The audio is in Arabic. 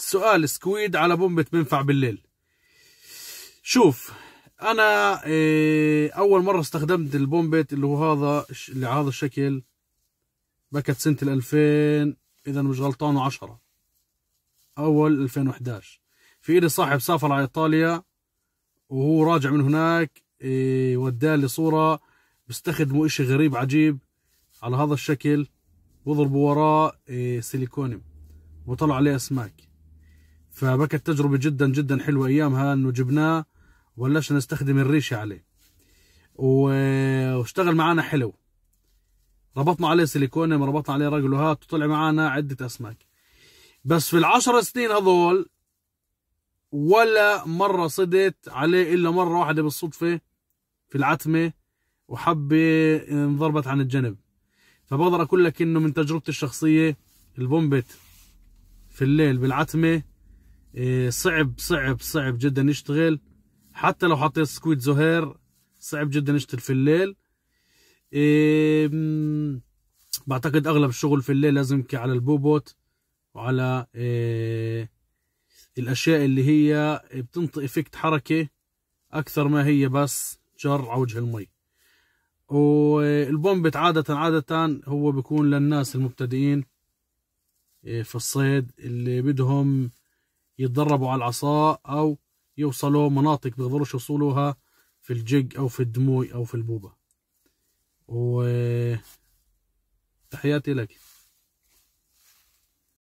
سؤال سكويد على بومبة بنفع بالليل شوف انا إيه، اول مرة استخدمت البومبيت اللي هو هذا اللي هذا الشكل بكت سنة الالفين اذا مش غلطان وعشرة اول الفين وحداش في ايدي صاحب سافر على ايطاليا وهو راجع من هناك إيه، ودالي صورة بيستخدموا اشي غريب عجيب على هذا الشكل وضربوا وراه إيه، سيليكونيوم وطلع عليه اسماك فبكت تجربة جدا جدا حلوة أيامها أنه جبناه وبلشنا نستخدم الريشة عليه واشتغل معانا حلو ربطنا عليه سيليكون ربطنا عليه رجلوهات وطلع معانا عدة أسماك بس في العشر سنين هذول ولا مرة صدت عليه إلا مرة واحدة بالصدفة في العتمة وحبة انضربت عن الجنب فبقدر أقول لك إنه من تجربتي الشخصية البومبت في الليل بالعتمة إيه، صعب صعب صعب جدا يشتغل حتى لو حطيت سكويت زهير صعب جدا يشتغل في الليل إيه، بعتقد اغلب الشغل في الليل لازم يمكي على البوبوت وعلى إيه، الاشياء اللي هي بتنطي افكت حركه اكثر ما هي بس جر على وجه المي والبومبة عادة عادة هو بيكون للناس المبتدئين في الصيد اللي بدهم يتدربوا على العصا أو يوصلوا مناطق بيقدروش يوصلوها في الجيج أو في الدموي أو في البوبة و تحياتي لك